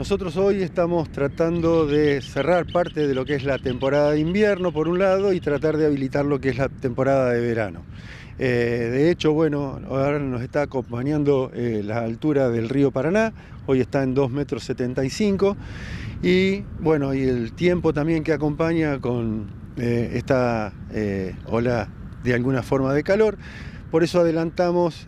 Nosotros hoy estamos tratando de cerrar parte de lo que es la temporada de invierno, por un lado, y tratar de habilitar lo que es la temporada de verano. Eh, de hecho, bueno, ahora nos está acompañando eh, la altura del río Paraná, hoy está en 2,75 metros y bueno, y el tiempo también que acompaña con eh, esta ola de alguna forma de calor. Por eso adelantamos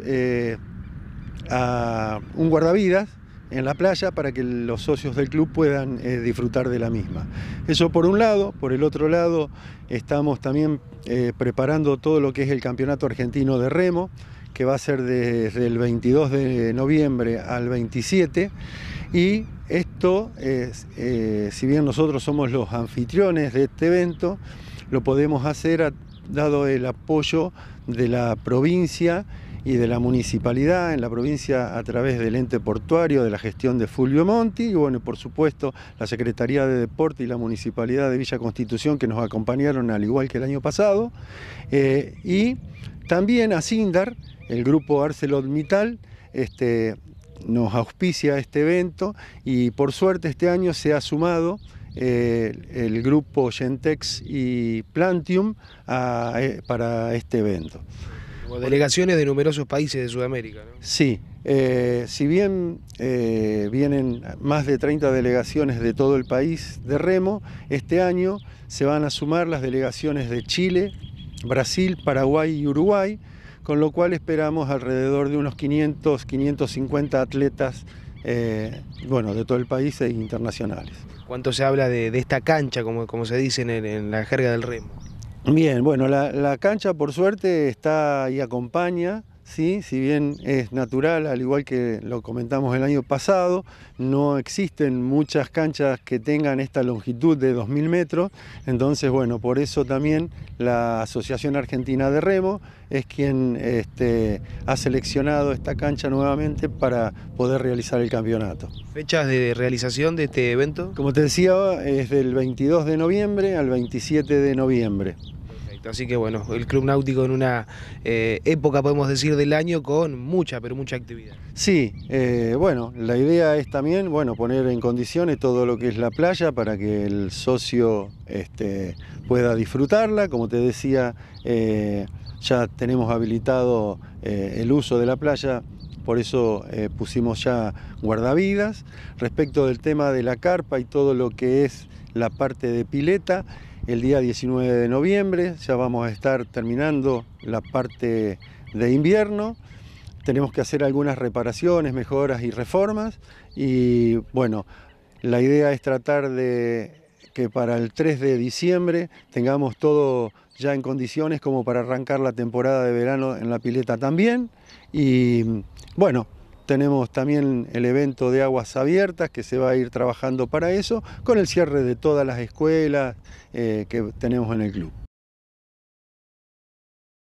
a un guardavidas en la playa para que los socios del club puedan eh, disfrutar de la misma. Eso por un lado, por el otro lado estamos también eh, preparando todo lo que es el Campeonato Argentino de Remo, que va a ser desde el 22 de noviembre al 27. Y esto, eh, si bien nosotros somos los anfitriones de este evento, lo podemos hacer dado el apoyo de la provincia y de la municipalidad en la provincia a través del ente portuario de la gestión de Fulvio Monti y bueno, por supuesto la Secretaría de Deporte y la Municipalidad de Villa Constitución que nos acompañaron al igual que el año pasado eh, y también a Sindar, el grupo ArcelorMittal, este, nos auspicia este evento y por suerte este año se ha sumado eh, el grupo Gentex y Plantium eh, para este evento delegaciones de numerosos países de Sudamérica. Sí, eh, si bien eh, vienen más de 30 delegaciones de todo el país de remo, este año se van a sumar las delegaciones de Chile, Brasil, Paraguay y Uruguay, con lo cual esperamos alrededor de unos 500, 550 atletas eh, bueno, de todo el país e internacionales. ¿Cuánto se habla de, esta cancha, como, se dice en la jerga del remo? Bien, bueno, la, cancha por suerte está y acompaña ¿sí? si bien es natural, al igual que lo comentamos el año pasado, no existen muchas canchas que tengan esta longitud de 2.000 metros, entonces bueno, por eso también la Asociación Argentina de Remo es quien este, ha seleccionado esta cancha nuevamente para poder realizar el campeonato. ¿Fechas de realización de este evento? Como te decía, es del 22 de noviembre al 27 de noviembre así que bueno, el Club Náutico en una eh, época, podemos decir, del año con mucha, pero mucha actividad. Sí, eh, bueno, la idea es también, bueno, poner en condiciones todo lo que es la playa para que el socio este, pueda disfrutarla. Como te decía, eh, ya tenemos habilitado el uso de la playa por eso pusimos ya guardavidas. Respecto del tema de la carpa y todo lo que es la parte de pileta, el día 19 de noviembre, ya vamos a estar terminando la parte de invierno. Tenemos que hacer algunas reparaciones, mejoras y reformas. Y bueno, la idea es tratar de que para el 3 de diciembre tengamos todo ya en condiciones como para arrancar la temporada de verano en la pileta también. Y bueno, tenemos también el evento de aguas abiertas que se va a ir trabajando para eso, con el cierre de todas las escuelas eh, que tenemos en el club.